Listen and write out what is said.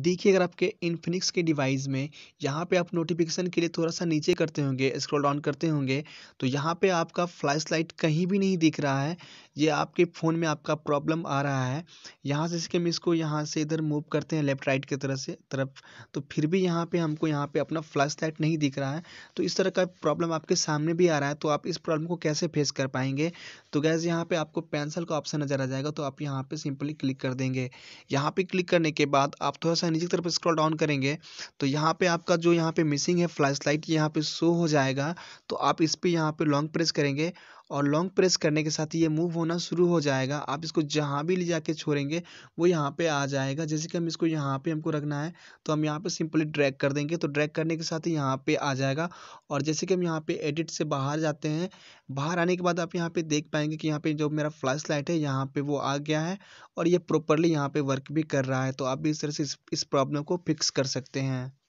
देखिए अगर आपके इनफिनिक्स के डिवाइस में यहाँ पे आप नोटिफिकेशन के लिए थोड़ा सा नीचे करते होंगे स्क्रॉल डाउन करते होंगे तो यहाँ पे आपका फ्लैश लाइट कहीं भी नहीं दिख रहा है ये आपके फ़ोन में आपका प्रॉब्लम आ रहा है यहाँ से इसके हम इसको यहाँ से इधर मूव करते हैं लेफ्ट राइट की तरह से तरफ तो फिर भी यहाँ पर हमको यहाँ पर अपना फ्लैश लाइट नहीं दिख रहा है तो इस तरह का प्रॉब्लम आपके सामने भी आ रहा है तो आप इस प्रॉब्लम को कैसे फेस कर पाएंगे तो गैस यहाँ पर आपको पेंसिल का ऑप्शन नज़र आ जाएगा तो आप यहाँ पर सिंपली क्लिक कर देंगे यहाँ पर क्लिक करने के बाद आप थोड़ा सा नीचे की तरफ स्क्रॉल डाउन करेंगे तो यहाँ पे आपका जो यहाँ पे मिसिंग है फ्लैश लाइट यहाँ पे शो हो जाएगा तो आप इस पर यहाँ पे लॉन्ग प्रेस करेंगे और लॉन्ग प्रेस करने के साथ ये मूव होना शुरू हो जाएगा आप इसको जहाँ भी ले जाके छोड़ेंगे वो यहाँ पे आ जाएगा जैसे कि हम इसको यहाँ पे हमको रखना है तो हम यहाँ पे सिंपली ड्रैग कर देंगे तो ड्रैग करने के साथ ही यहाँ पे आ जाएगा और जैसे कि हम यहाँ पे एडिट से बाहर जाते हैं बाहर आने के बाद आप यहाँ पर देख पाएंगे कि यहाँ पर जो मेरा फ्लैश लाइट है यहाँ पर वो आ गया है और ये प्रॉपरली यहाँ पर वर्क भी कर रहा है तो आप भी इस तरह से इस प्रॉब्लम को फिक्स कर सकते हैं